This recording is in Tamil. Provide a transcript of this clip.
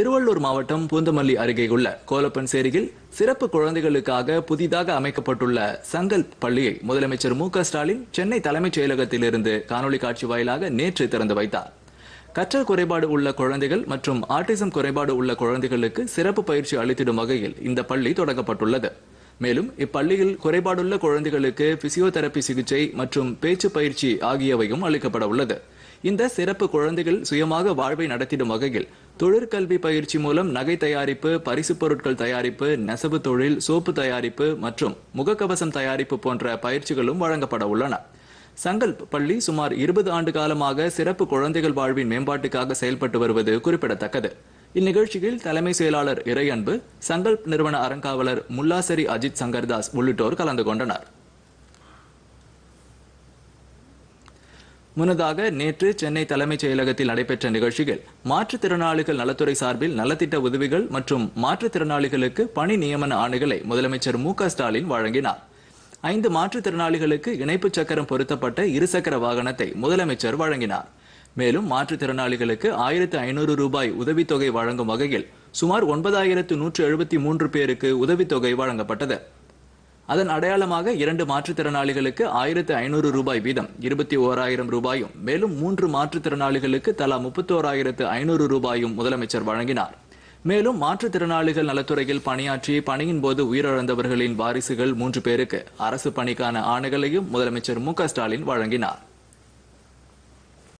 திருவள்ளூர் மாவட்டம் பூந்தமல்லி அருகே உள்ள கோலப்பன் சேரியில் சிறப்பு குழந்தைகளுக்காக புதிதாக அமைக்கப்பட்டுள்ள சங்கல் பள்ளியை முதலமைச்சர் மு ஸ்டாலின் சென்னை தலைமைச் செயலகத்திலிருந்து காணொலி காட்சி வாயிலாக நேற்று திறந்து வைத்தார் கற்றல் குறைபாடு உள்ள குழந்தைகள் மற்றும் ஆர்டிசம் குறைபாடு உள்ள குழந்தைகளுக்கு சிறப்பு பயிற்சி அளித்திடும் வகையில் இந்த பள்ளி தொடங்கப்பட்டுள்ளது மேலும் இப்பள்ளியில் குறைபாடுள்ள குழந்தைகளுக்கு பிசியோதெரபி சிகிச்சை மற்றும் பேச்சு பயிற்சி ஆகியவையும் அளிக்கப்பட உள்ளது இந்த சிறப்பு குழந்தைகள் சுயமாக வாழ்வை நடத்திடும் வகையில் தொழிற்கல்வி பயிற்சி மூலம் நகை தயாரிப்பு பரிசுப் பொருட்கள் தயாரிப்பு நெசவு தொழில் சோப்பு தயாரிப்பு மற்றும் முகக்கவசம் தயாரிப்பு போன்ற பயிற்சிகளும் வழங்கப்பட உள்ளன சங்கல்ப் பள்ளி சுமார் இருபது ஆண்டு காலமாக சிறப்பு குழந்தைகள் வாழ்வின் மேம்பாட்டுக்காக செயல்பட்டு வருவது குறிப்பிடத்தக்கது இந்நிகழ்ச்சியில் தலைமை செயலாளர் இறையன்பு சங்கல்ப் நிறுவன அறங்காவலர் முல்லாசரி அஜித் சங்கர்தாஸ் உள்ளிட்டோர் கலந்து கொண்டனர் முன்னதாக நேற்று சென்னை தலைமைச் செயலகத்தில் நடைபெற்ற நிகழ்ச்சியில் மாற்றுத்திறனாளிகள் நலத்துறை சார்பில் நலத்திட்ட உதவிகள் மற்றும் மாற்றுத்திறனாளிகளுக்கு பணி நியமன ஆணைகளை முதலமைச்சர் மு க ஸ்டாலின் வழங்கினார் ஐந்து மாற்றுத்திறனாளிகளுக்கு இணைப்பு சக்கரம் பொருத்தப்பட்ட இருசக்கர வாகனத்தை முதலமைச்சர் வழங்கினார் மேலும் மாற்றுத்திறனாளிகளுக்கு ஆயிரத்து ஐநூறு ரூபாய் உதவித்தொகை வழங்கும் வகையில் சுமார் ஒன்பதாயிரத்து நூற்று எழுபத்தி மூன்று பேருக்கு உதவித்தொகை வழங்கப்பட்டது அதன் அடையாளமாக இரண்டு மாற்றுத்திறனாளிகளுக்கு ஆயிரத்து ஐநூறு ரூபாய் வீதம் இருபத்தி ஓராயிரம் ரூபாயும் மேலும் மூன்று மாற்றுத்திறனாளிகளுக்கு தலா முப்பத்தோராயிரத்து ஐநூறு ரூபாயும் முதலமைச்சர் வழங்கினார் மேலும் மாற்றுத்திறனாளிகள் நலத்துறையில் பணியாற்றி பணியின் போது உயிரிழந்தவர்களின் வாரிசுகள் மூன்று பேருக்கு அரசு பணிக்கான ஆணைகளையும் முதலமைச்சர் மு ஸ்டாலின் வழங்கினார்